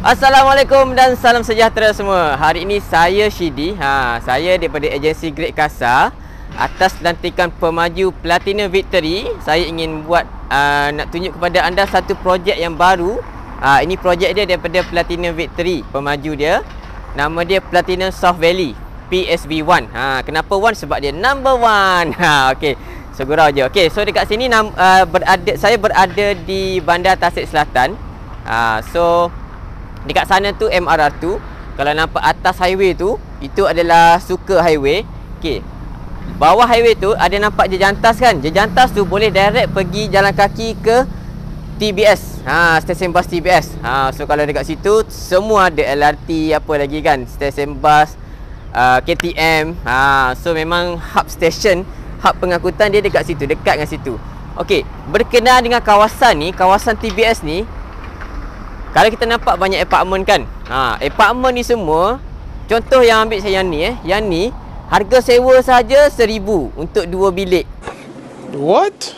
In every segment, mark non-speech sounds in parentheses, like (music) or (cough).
Assalamualaikum dan salam sejahtera semua. Hari ini saya Shidi. Ha, saya daripada agensi Great Casa atas lantikan pemaju Platinum Victory. Saya ingin buat uh, nak tunjuk kepada anda satu projek yang baru. Ha, ini projek dia daripada Platinum Victory, pemaju dia. Nama dia Platinum South Valley PSV1. Ha, kenapa 1? Sebab dia number 1. Ha, okey. Segurau so, je. Okey, so dekat sini uh, berada saya berada di Bandar Tasik Selatan. Ha, so Dekat sana tu MRR tu Kalau nampak atas highway tu Itu adalah suka highway Okay Bawah highway tu ada nampak jejantas kan Jejantas tu boleh direct pergi jalan kaki ke TBS ha, Stesen bus TBS ha, So kalau dekat situ Semua ada LRT apa lagi kan Stesen bus uh, ah, KTM ha, So memang hub station Hub pengangkutan dia dekat situ Dekat dengan situ Okay Berkenaan dengan kawasan ni Kawasan TBS ni kalau kita nampak banyak apartment kan ha, Apartment ni semua Contoh yang ambil saya yang ni eh Yang ni Harga sewa saja seribu Untuk dua bilik What?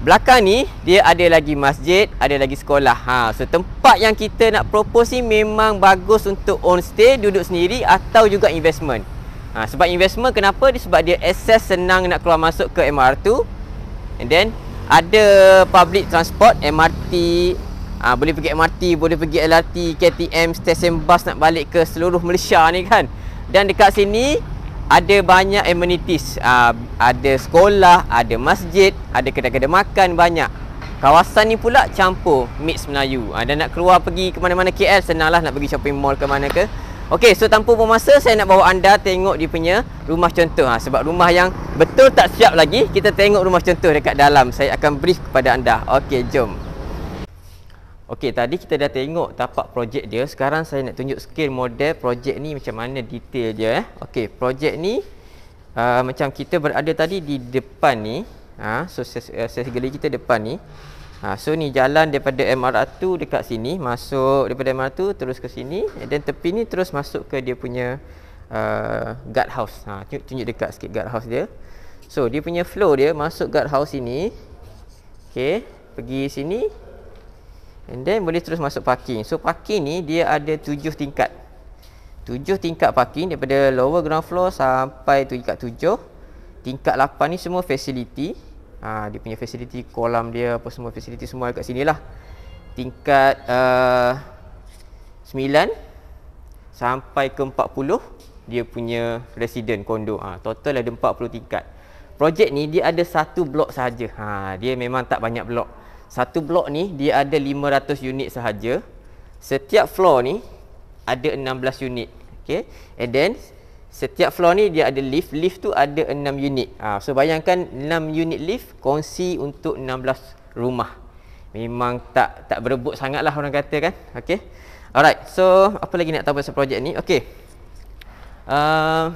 Belakang ni Dia ada lagi masjid Ada lagi sekolah ha, So tempat yang kita nak propose ni Memang bagus untuk own stay Duduk sendiri Atau juga investment ha, Sebab investment kenapa? Sebab dia access senang nak keluar masuk ke MR2 And then ada public transport MRT, Ha, boleh pergi MRT, boleh pergi LRT, KTM, stesen bas nak balik ke seluruh Malaysia ni kan. Dan dekat sini ada banyak amenities. Ha, ada sekolah, ada masjid, ada kedai-kedai makan banyak. Kawasan ni pula campur mix Melayu. Ha, dan nak keluar pergi ke mana-mana KL senanglah nak pergi shopping mall ke mana ke. Okey, so tanpa buang masa saya nak bawa anda tengok dia punya rumah contoh. Ha, sebab rumah yang betul tak siap lagi, kita tengok rumah contoh dekat dalam. Saya akan brief kepada anda. Okey, jom. Okey, tadi kita dah tengok tapak projek dia. Sekarang saya nak tunjuk skill model projek ni macam mana detail dia eh. Okey, projek ni uh, macam kita berada tadi di depan ni. Ha, so ses uh, kita depan ni. Ha, so ni jalan daripada MR2 dekat sini, masuk daripada MR2 terus ke sini and then tepi ni terus masuk ke dia punya uh, guard house. Ha, tunjuk, tunjuk dekat sikit guard house dia. So dia punya flow dia masuk guard house ini. Okey, pergi sini And then boleh terus masuk parking. So parking ni dia ada tujuh tingkat. Tujuh tingkat parking daripada lower ground floor sampai tingkat tujuh. Tingkat lapan ni semua facility. Ha, dia punya facility kolam dia apa semua facility semua dekat sini lah. Tingkat uh, sembilan uh, sampai ke empat puluh dia punya resident kondo. Ha, total ada empat puluh tingkat. Projek ni dia ada satu blok sahaja. Ha, dia memang tak banyak blok satu blok ni dia ada 500 unit sahaja setiap floor ni ada 16 unit okay and then setiap floor ni dia ada lift lift tu ada 6 unit ha, so bayangkan 6 unit lift kongsi untuk 16 rumah memang tak tak berebut sangat lah orang kata kan okay alright so apa lagi nak tahu pasal projek ni okay uh,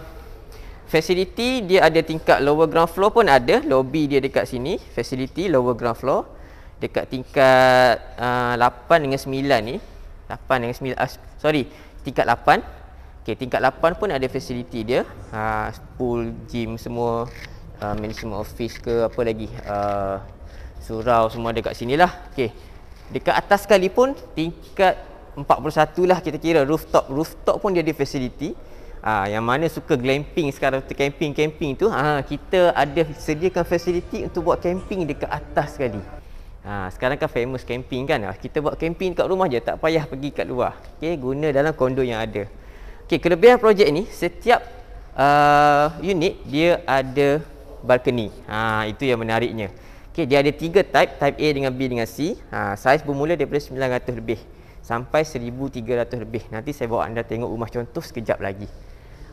facility dia ada tingkat lower ground floor pun ada lobby dia dekat sini facility lower ground floor dekat tingkat uh, ah, 8 dengan 9 ni 8 dengan 9 uh, ah, sorry tingkat 8 okey tingkat 8 pun ada facility dia uh, pool gym semua uh, management office ke apa lagi uh, surau semua dekat sinilah okey dekat atas sekali pun tingkat 41 lah kita kira rooftop rooftop pun dia ada facility Ah, yang mana suka glamping sekarang tu camping camping tu ha, kita ada sediakan facility untuk buat camping dekat atas sekali Ha, sekarang kan famous camping kan. Ha, kita buat camping kat rumah je tak payah pergi kat luar. Okay, guna dalam kondo yang ada. Okay, kelebihan projek ni setiap uh, unit dia ada balcony. Ha, itu yang menariknya. Okey, dia ada tiga type, type A dengan B dengan C. Ha, saiz bermula daripada 900 lebih sampai 1300 lebih. Nanti saya bawa anda tengok rumah contoh sekejap lagi.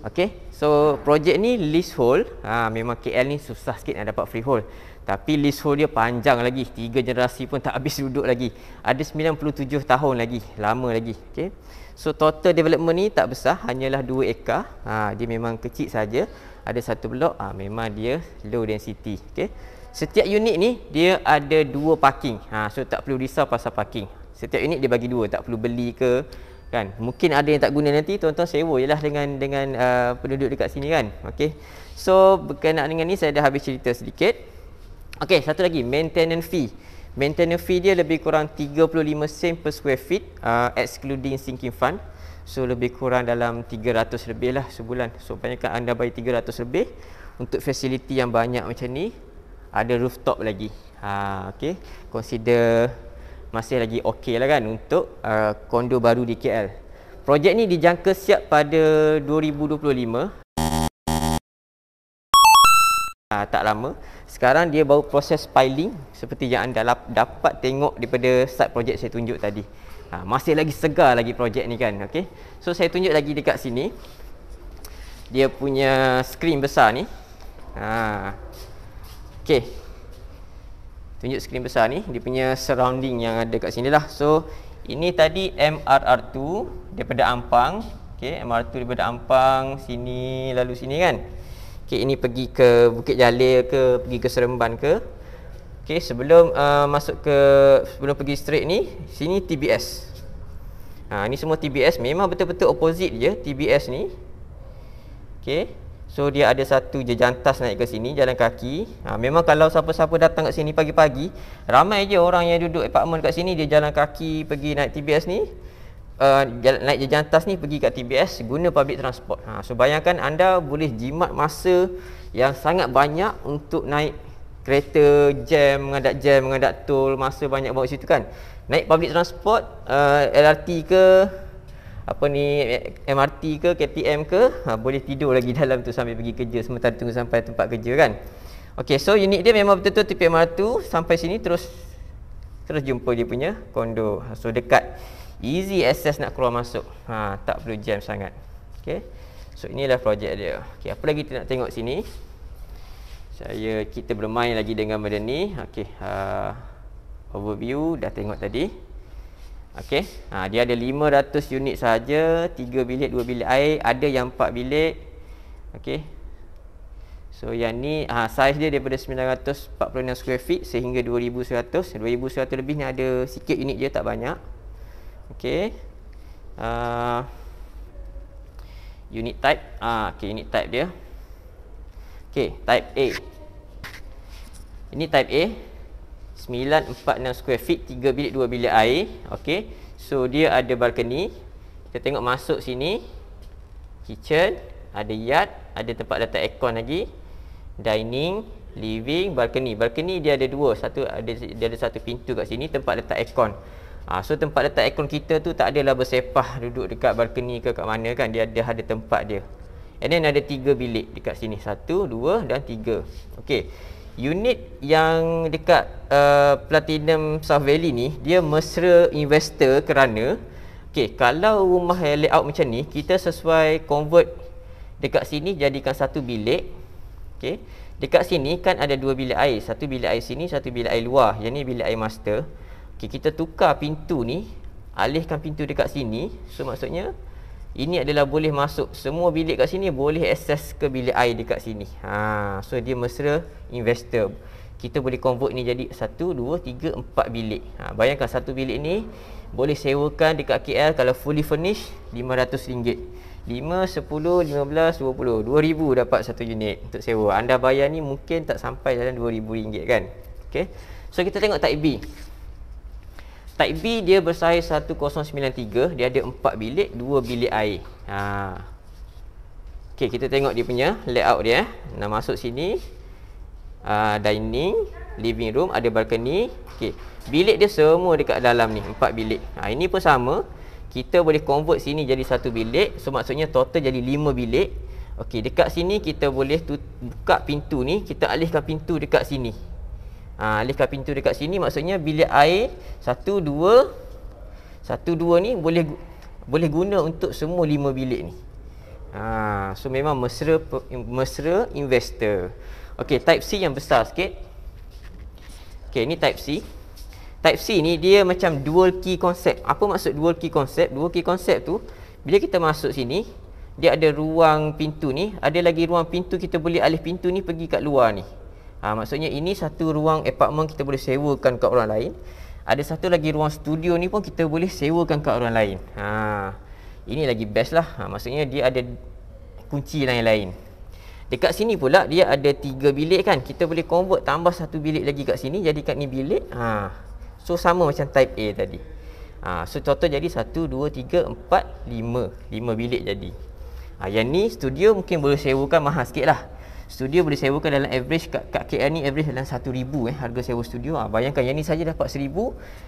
Okay, So, projek ni leasehold. Ha, memang KL ni susah sikit nak dapat freehold. Tapi leasehold dia panjang lagi. Tiga generasi pun tak habis (laughs) duduk lagi. Ada 97 tahun lagi. Lama lagi. Okay. So total development ni tak besar. Hanyalah 2 ekar. Ha, dia memang kecil saja. Ada satu blok. Ha, memang dia low density. Okay. Setiap unit ni dia ada dua parking. Ha, so tak perlu risau pasal parking. Setiap unit dia bagi dua. Tak perlu beli ke kan mungkin ada yang tak guna nanti tuan-tuan sewa jelah dengan dengan uh, penduduk dekat sini kan okay? so berkenaan dengan ni saya dah habis cerita sedikit Okey, satu lagi maintenance fee. Maintenance fee dia lebih kurang 35 sen per square feet uh, excluding sinking fund. So lebih kurang dalam 300 lebih lah sebulan. So banyakkan anda bayar 300 lebih untuk fasiliti yang banyak macam ni. Ada rooftop lagi. Ha, ah, okay. Consider masih lagi okey lah kan untuk uh, kondo baru di KL. Projek ni dijangka siap pada 2025 uh, tak lama. Sekarang dia baru proses piling seperti yang anda dapat tengok daripada start projek saya tunjuk tadi. Uh, masih lagi segar lagi projek ni kan. Okay. So saya tunjuk lagi dekat sini. Dia punya skrin besar ni. Uh, ah, okay. Tunjuk skrin besar ni. Dia punya surrounding yang ada kat sini lah. So ini tadi MRR2 daripada Ampang. Okay, MR2 daripada Ampang, sini, lalu sini kan okey ini pergi ke Bukit Jalil ke pergi ke Seremban ke okey sebelum uh, masuk ke sebelum pergi straight ni sini TBS ha ni semua TBS memang betul-betul opposite je TBS ni okey so dia ada satu je jantas naik ke sini jalan kaki ha memang kalau siapa-siapa datang kat sini pagi-pagi ramai je orang yang duduk apartment kat sini dia jalan kaki pergi naik TBS ni uh, naik jajan atas ni pergi kat TBS guna public transport. Ha, so bayangkan anda boleh jimat masa yang sangat banyak untuk naik kereta jam, mengadap jam, mengadap tol, masa banyak bawa situ kan. Naik public transport, uh, LRT ke, apa ni MRT ke KTM ke ha, boleh tidur lagi (laughs) dalam tu sambil pergi kerja sementara tunggu sampai tempat kerja kan Okay, so unit dia memang betul-betul tepi MRT sampai sini terus terus jumpa dia punya kondo ha, so dekat easy access nak keluar masuk ha, tak perlu jam sangat okay. so inilah projek dia okay, apa lagi kita nak tengok sini saya kita bermain lagi dengan benda ni okay, uh, overview dah tengok tadi okay. ha, dia ada 500 unit saja, 3 bilik 2 bilik air ada yang 4 bilik okay. so yang ni ha, size dia daripada 946 square feet sehingga 2100 2100 lebih ni ada sikit unit je tak banyak Okay, uh, unit type ah uh, okey unit type dia Okay, type A ini type A 946 square feet 3 bilik 2 bilik air Okay, so dia ada balcony kita tengok masuk sini kitchen ada yard ada tempat letak aircon lagi dining living balcony balcony dia ada dua satu ada dia ada satu pintu kat sini tempat letak aircon ha, So tempat letak aircon kita tu tak adalah bersepah Duduk dekat balkoni ke kat mana kan Dia ada, ada tempat dia And then ada tiga bilik dekat sini Satu, dua dan tiga Okay Unit yang dekat uh, Platinum South Valley ni Dia mesra investor kerana Okay, kalau rumah yang layout macam ni Kita sesuai convert Dekat sini jadikan satu bilik Okay Dekat sini kan ada dua bilik air Satu bilik air sini, satu bilik air luar Yang ni bilik air master okay, kita tukar pintu ni alihkan pintu dekat sini so maksudnya ini adalah boleh masuk semua bilik kat sini boleh akses ke bilik air dekat sini ha so dia mesra investor kita boleh convert ni jadi 1 2 3 4 bilik ha bayangkan satu bilik ni boleh sewakan dekat KL kalau fully furnished RM500 5, 10, 15, 20 2,000 20, dapat satu unit untuk sewa Anda bayar ni mungkin tak sampai dalam rm ringgit kan Okay So kita tengok type B Type B dia bersaiz 1093 Dia ada 4 bilik 2 bilik air ha. Okay kita tengok dia punya layout dia eh. Nak masuk sini uh, Dining Living room Ada balcony Okay Bilik dia semua dekat dalam ni 4 bilik ha, Ini pun sama Kita boleh convert sini jadi 1 bilik So maksudnya total jadi 5 bilik Okey, dekat sini kita boleh buka pintu ni, kita alihkan pintu dekat sini. Ha, alihkan pintu dekat sini maksudnya bilik air 1 2 1 2 ni boleh boleh guna untuk semua 5 bilik ni. Ha, so memang mesra mesra investor. Okey, type C yang besar sikit. Okey, ni type C. Type C ni dia macam dual key concept. Apa maksud dual key concept? Dual key concept tu bila kita masuk sini, dia ada ruang pintu ni, ada lagi ruang pintu kita boleh alih pintu ni pergi kat luar ni. Ha, maksudnya ini satu ruang apartmen kita boleh sewakan ke orang lain. Ada satu lagi ruang studio ni pun kita boleh sewakan ke orang lain. Ha, ini lagi best lah. Ha, maksudnya dia ada kunci lain-lain. Dekat sini pula dia ada tiga bilik kan. Kita boleh convert tambah satu bilik lagi kat sini. Jadi kat ni bilik. Ha. So sama macam type A tadi. Ha, so total jadi satu, dua, tiga, empat, lima, lima bilik jadi. Ha, yang ni studio mungkin boleh sewakan mahal sikit lah studio boleh sewakan dalam average kat, kat KL ni average dalam 1000 eh harga sewa studio ha, bayangkan yang ni saja dapat 1000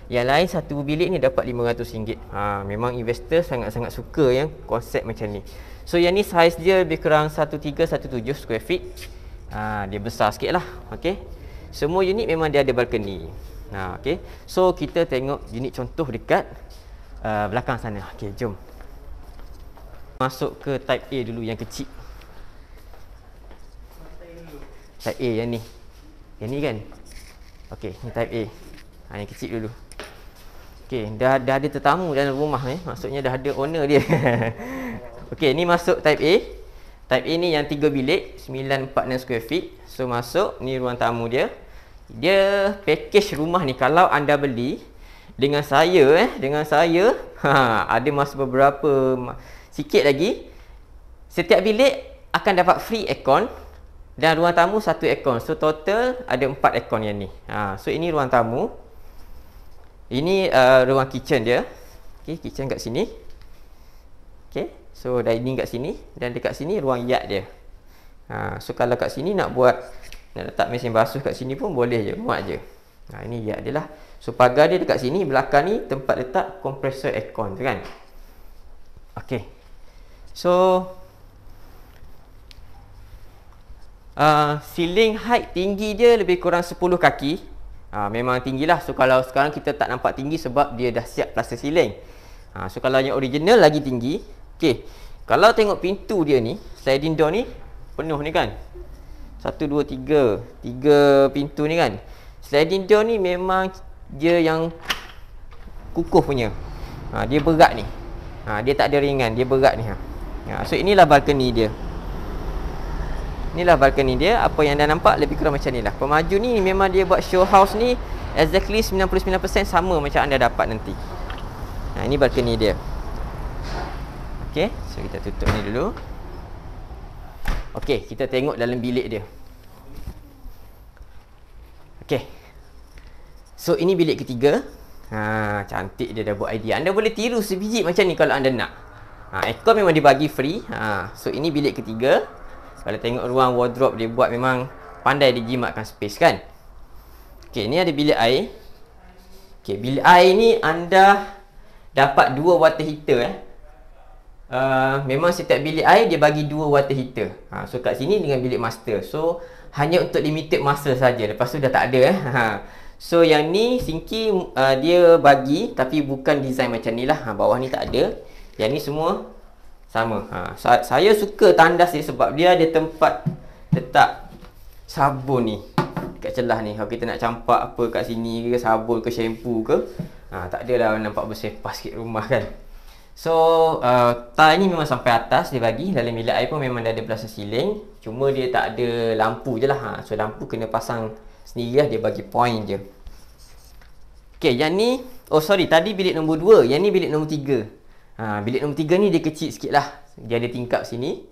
yang lain satu bilik ni dapat 500 ringgit ha, memang investor sangat-sangat suka yang konsep macam ni so yang ni size dia lebih kurang 1317 square feet ha, dia besar sikit lah okay. semua unit memang dia ada balcony ha, okay. so kita tengok unit contoh dekat uh, belakang sana okay, jom masuk ke type A dulu yang kecil Type A yang ni Yang ni kan Okey, ni type A ha, Yang kecil dulu Okey, dah, dah ada tetamu dalam rumah ni eh. Maksudnya dah ada owner dia (laughs) Okey, ni masuk type A Type A ni yang 3 bilik 946 square feet So masuk, ni ruang tamu dia Dia package rumah ni Kalau anda beli Dengan saya eh Dengan saya (laughs) ha, Ada masa beberapa Sikit lagi Setiap bilik akan dapat free aircon dan ruang tamu satu aircon so total ada empat aircon yang ni ha, so ini ruang tamu ini uh, ruang kitchen dia okay, kitchen kat sini okay, so dining kat sini dan dekat sini ruang yard dia ha, so kalau kat sini nak buat nak letak mesin basuh kat sini pun boleh je muat je ha, ini yard dia lah so pagar dia dekat sini belakang ni tempat letak kompresor aircon tu kan Okay. So Ah, ceiling height tinggi dia lebih kurang 10 kaki uh, memang lah. so kalau sekarang kita tak nampak tinggi sebab dia dah siap plaster ceiling uh, so kalau yang original lagi tinggi Okay. kalau tengok pintu dia ni sliding door ni penuh ni kan 1 2 3 tiga pintu ni kan sliding door ni memang dia yang kukuh punya uh, dia berat ni uh, dia tak ada ringan dia berat ni ha uh. so inilah balcony dia Inilah balcony dia Apa yang anda nampak Lebih kurang macam ni lah Pemaju ni memang dia buat show house ni Exactly 99% sama macam anda dapat nanti Nah ini balcony dia Okay So kita tutup ni dulu Okay kita tengok dalam bilik dia Okay So ini bilik ketiga Ha, cantik dia dah buat idea Anda boleh tiru sebiji macam ni kalau anda nak ha, Aircon memang dibagi free ha, So ini bilik ketiga kalau tengok ruang wardrobe dia buat memang pandai dijimatkan space kan. Okey, ni ada bilik air. Okey, bilik air ni anda dapat dua water heater eh. Uh, memang setiap bilik air dia bagi dua water heater. Ha, so kat sini dengan bilik master. So hanya untuk limited masa saja. Lepas tu dah tak ada eh. (laughs) Ha. So yang ni sinki uh, dia bagi tapi bukan design macam ni lah. Ha, bawah ni tak ada. Yang ni semua sama. Ha, sa- saya suka tandas ni sebab dia ada tempat letak sabun ni dekat celah ni. Kalau kita nak campak apa kat sini ke sabun ke shampoo ke, ha, tak adalah nampak bersepah sikit rumah kan. So, uh, tile ni memang sampai atas dia bagi. Dalam bilik air pun memang dah ada belasan siling. Cuma dia tak ada lampu je lah. Ha. So, lampu kena pasang sendiri lah. Dia bagi point je. Okay, yang ni... Oh, sorry. Tadi bilik nombor 2. Yang ni bilik nombor 3. Ha, bilik nombor tiga ni dia kecil sikit lah. Dia ada tingkap sini.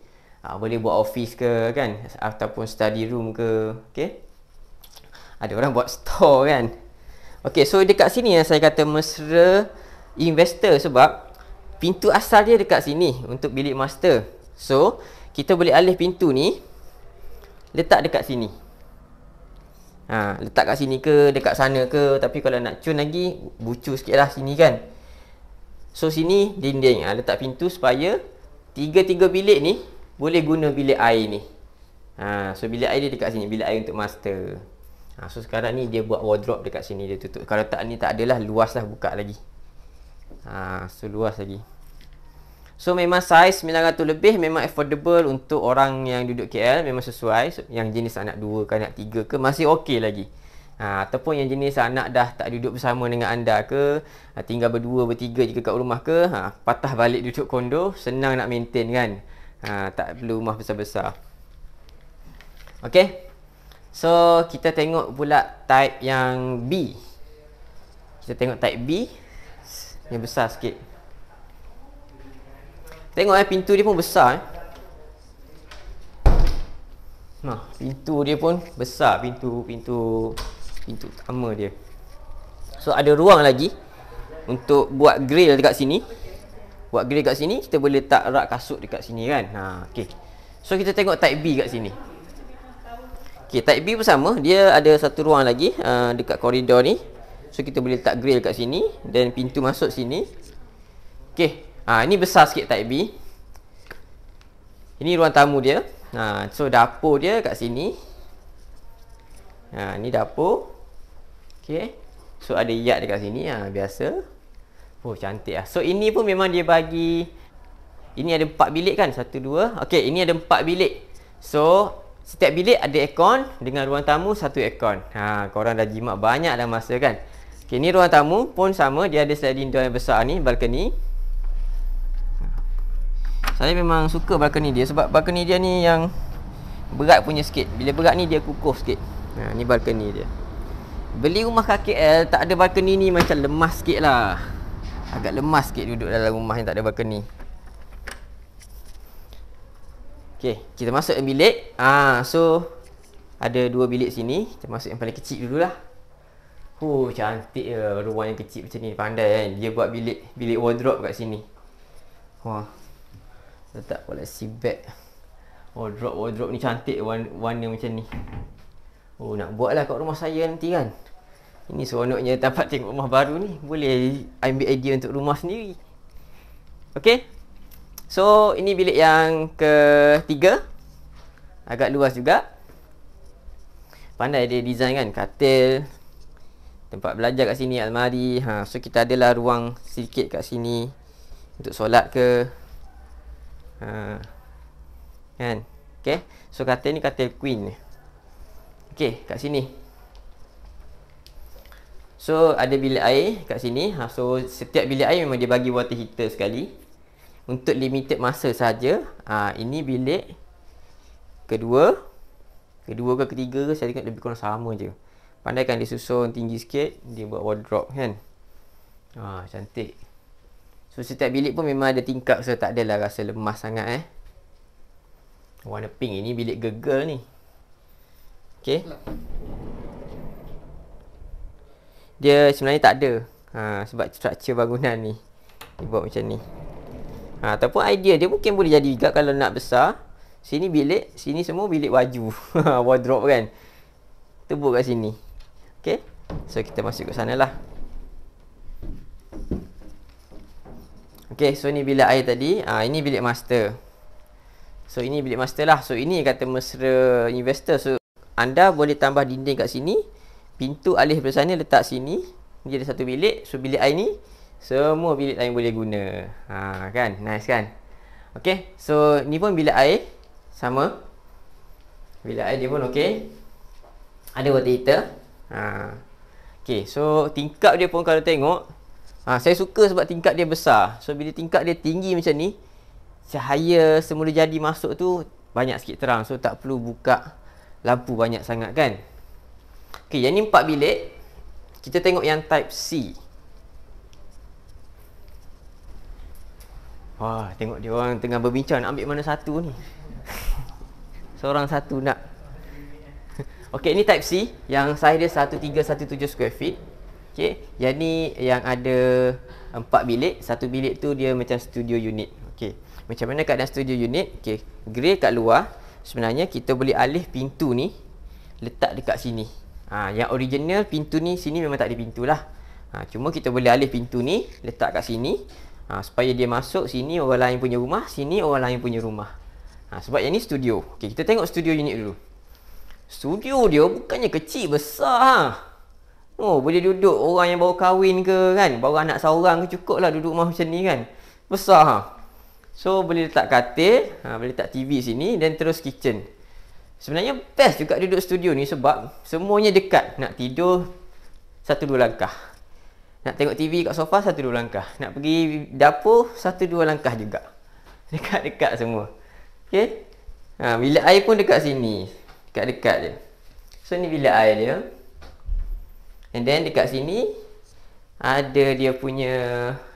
Ha, boleh buat office ke kan. Ataupun study room ke. Okay. Ada orang buat store kan. Okay so dekat sini yang saya kata mesra investor sebab pintu asal dia dekat sini untuk bilik master. So kita boleh alih pintu ni letak dekat sini. Ha, letak kat sini ke dekat sana ke tapi kalau nak cun lagi bucu sikit lah sini kan. So sini dinding ha, Letak pintu supaya Tiga-tiga bilik ni Boleh guna bilik air ni ha, So bilik air dia dekat sini Bilik air untuk master ha, So sekarang ni dia buat wardrobe dekat sini Dia tutup Kalau tak ni tak adalah Luas lah buka lagi ha, So luas lagi So memang size 900 lebih Memang affordable untuk orang yang duduk KL Memang sesuai so, Yang jenis anak dua, ke anak 3 ke Masih okey lagi Ha, ataupun yang jenis anak dah tak duduk bersama dengan anda ke ha, Tinggal berdua, bertiga jika kat rumah ke ha, Patah balik duduk kondo Senang nak maintain kan ha, Tak perlu rumah besar-besar Okay So kita tengok pula type yang B Kita tengok type B Yang besar sikit Tengok eh pintu dia pun besar eh Nah, ha, pintu dia pun besar pintu pintu pintu utama dia so ada ruang lagi untuk buat grill dekat sini buat grill dekat sini kita boleh letak rak kasut dekat sini kan ha okay. so kita tengok type B dekat sini Okay, type B pun sama dia ada satu ruang lagi uh, dekat koridor ni so kita boleh letak grill dekat sini dan pintu masuk sini Okay. ha ini besar sikit type B ini ruang tamu dia ha so dapur dia kat sini ha ni dapur Okay, So ada yad dekat sini ah ha, biasa. Oh cantik ah. So ini pun memang dia bagi ini ada empat bilik kan? Satu, dua. Okay, ini ada empat bilik. So, setiap bilik ada aircon dengan ruang tamu satu aircon. Ha, korang dah jimat banyak dah masa kan? Okey, ni ruang tamu pun sama. Dia ada sliding door yang besar ni, balcony. Saya memang suka balcony dia sebab balcony dia ni yang berat punya sikit. Bila berat ni dia kukuh sikit. Ha, ni balcony dia. Beli rumah KKL tak ada balcony ni macam lemas sikit lah Agak lemas sikit duduk dalam rumah yang tak ada balcony Okay, kita masuk dalam bilik Ah, So, ada dua bilik sini Kita masuk yang paling kecil dululah Huh, cantik lah ruang yang kecil macam ni Pandai kan, dia buat bilik bilik wardrobe kat sini Wah, letak koleksi bag Wardrobe-wardrobe ni cantik warna, warna macam ni Oh nak buat lah kat rumah saya nanti kan. Ini seronoknya dapat (laughs) tengok rumah baru ni. Boleh ambil idea untuk rumah sendiri. Okay. So ini bilik yang ketiga. Agak luas juga. Pandai dia design kan. Katil. Tempat belajar kat sini. Almari. Ha, so kita adalah ruang sedikit kat sini. Untuk solat ke. Ha, kan. Okay. So katil ni katil queen ni. Okey, kat sini. So, ada bilik air kat sini. Ha, so, setiap bilik air memang dia bagi water heater sekali. Untuk limited masa sahaja. Ha, ini bilik kedua. Kedua ke ketiga, saya tengok lebih kurang sama je. Pandaikan dia susun tinggi sikit, dia buat wardrobe kan. Ha, cantik. So, setiap bilik pun memang ada tingkap. So, tak adalah rasa lemas sangat eh. Warna pink ini bilik gegel ni. Okay. Dia sebenarnya tak ada. Ha, sebab structure bangunan ni. Dia buat macam ni. Ha, ataupun idea dia mungkin boleh jadi juga kalau nak besar. Sini bilik. Sini semua bilik baju. (laughs) Wardrobe kan. Tebuk kat sini. Okay. So kita masuk ke sana lah. Okay. So ni bilik air tadi. Ha, ini bilik master. So ini bilik master lah. So ini kata mesra investor. So anda boleh tambah dinding kat sini pintu alih daripada sana letak sini ni ada satu bilik so bilik air ni semua bilik lain boleh guna ha, kan nice kan ok so ni pun bilik air sama bilik air dia pun ok ada water heater ha. ok so tingkap dia pun kalau tengok ha, saya suka sebab tingkap dia besar so bila tingkap dia tinggi macam ni cahaya semula jadi masuk tu banyak sikit terang so tak perlu buka lampu banyak sangat kan ok yang ni 4 bilik kita tengok yang type C wah tengok dia orang tengah berbincang nak ambil mana satu ni (laughs) seorang satu nak (laughs) ok ni type C yang size dia 1317 square feet ok yang ni yang ada 4 bilik satu bilik tu dia macam studio unit ok macam mana keadaan studio unit ok grey kat luar sebenarnya kita boleh alih pintu ni letak dekat sini ha, yang original pintu ni sini memang tak ada pintu lah ha, cuma kita boleh alih pintu ni letak kat sini ha, supaya dia masuk sini orang lain punya rumah sini orang lain punya rumah ha, sebab yang ni studio okay, kita tengok studio unit dulu studio dia bukannya kecil besar ha? oh boleh duduk orang yang baru kahwin ke kan baru anak seorang ke cukup lah duduk rumah macam ni kan besar ha? So boleh letak katil ha, Boleh letak TV sini Dan terus kitchen Sebenarnya best juga duduk studio ni Sebab semuanya dekat Nak tidur Satu dua langkah Nak tengok TV kat sofa Satu dua langkah Nak pergi dapur Satu dua langkah juga (laughs) Dekat-dekat semua Okay ha, Bilik air pun dekat sini Dekat-dekat je So ni bilik air dia And then dekat sini Ada dia punya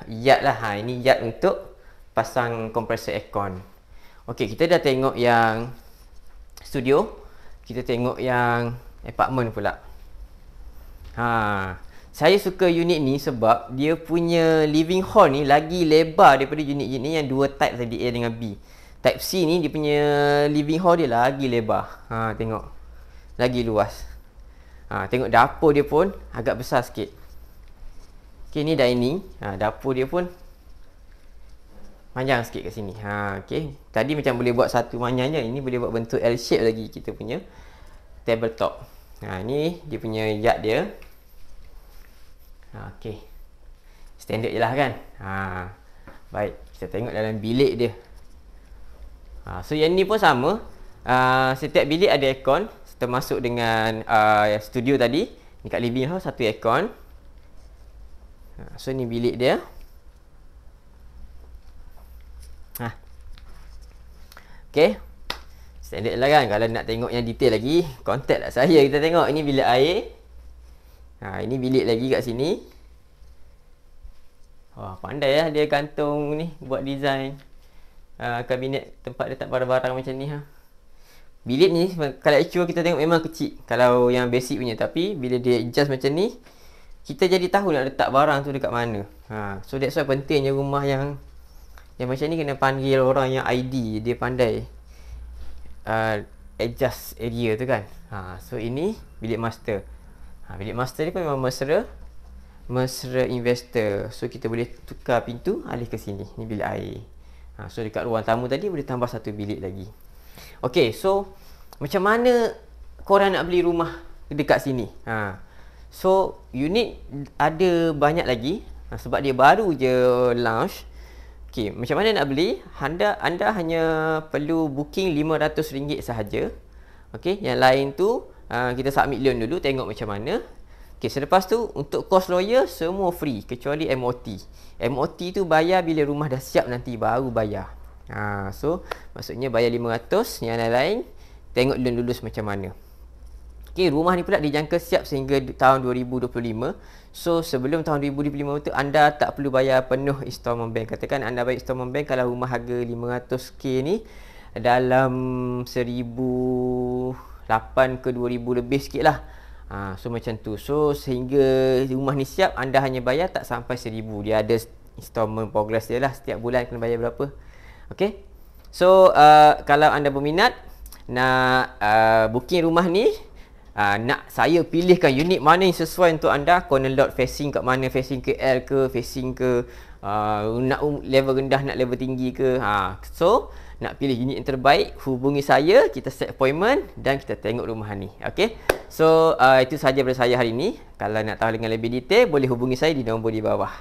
Yard lah ha, Ini yard untuk pasang kompresor aircon. Okey, kita dah tengok yang studio, kita tengok yang apartment pula. Ha, saya suka unit ni sebab dia punya living hall ni lagi lebar daripada unit-unit yang dua type tadi A dengan B. Type C ni dia punya living hall dia lagi lebar. Ha, tengok. Lagi luas. Ha, tengok dapur dia pun agak besar sikit. Okey ni dining. Ha, dapur dia pun Panjang sikit ke sini. Ha okey. Tadi macam boleh buat satu manjang je. Ini boleh buat bentuk L shape lagi kita punya tabletop. Ha ni dia punya jak dia. Ha okey. Standard jelah kan. Ha baik, kita tengok dalam bilik dia. Ha so yang ni pun sama. Ha, setiap bilik ada aircon termasuk dengan uh, studio tadi. Ni kat living house satu aircon. Ha so ni bilik dia. Okay Standard lah kan Kalau nak tengok yang detail lagi Contact lah saya Kita tengok Ini bilik air ha, Ini bilik lagi kat sini Wah pandai lah Dia gantung ni Buat design uh, Kabinet Tempat letak barang-barang macam ni ha. Bilik ni Kalau actual kita tengok Memang kecil Kalau yang basic punya Tapi Bila dia adjust macam ni Kita jadi tahu Nak letak barang tu dekat mana ha. So that's why pentingnya rumah yang yang macam ni kena panggil orang yang ID Dia pandai uh, Adjust area tu kan ha, So ini bilik master ha, Bilik master ni pun memang mesra Mesra investor So kita boleh tukar pintu alih ke sini Ni bilik air ha, So dekat ruang tamu tadi boleh tambah satu bilik lagi Okay so Macam mana korang nak beli rumah Dekat sini ha. So unit ada banyak lagi ha, Sebab dia baru je launch Okey, macam mana nak beli? Anda anda hanya perlu booking RM500 sahaja. Okey, yang lain tu uh, kita submit loan dulu tengok macam mana. Okey, selepas tu untuk cost lawyer semua free kecuali MOT. MOT tu bayar bila rumah dah siap nanti baru bayar. Ha, so maksudnya bayar RM500 yang lain-lain tengok loan dulu macam mana. Okey, rumah ni pula dijangka siap sehingga tahun 2025. So sebelum tahun 2005 tu anda tak perlu bayar penuh installment bank. Katakan anda bayar installment bank kalau rumah harga 500k ni dalam 1008 ke 2000 lebih sikit lah. Ha, so macam tu. So sehingga rumah ni siap anda hanya bayar tak sampai 1000. Dia ada installment progress dia lah setiap bulan kena bayar berapa. Okay. So uh, kalau anda berminat nak uh, booking rumah ni Ah, nak saya pilihkan unit mana yang sesuai untuk anda corner lot facing kat mana facing ke L ke facing ke uh, nak level rendah nak level tinggi ke ha. so nak pilih unit yang terbaik hubungi saya kita set appointment dan kita tengok rumah ni Okay so uh, itu sahaja daripada saya hari ni kalau nak tahu dengan lebih detail boleh hubungi saya di nombor di bawah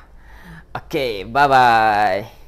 Okay bye bye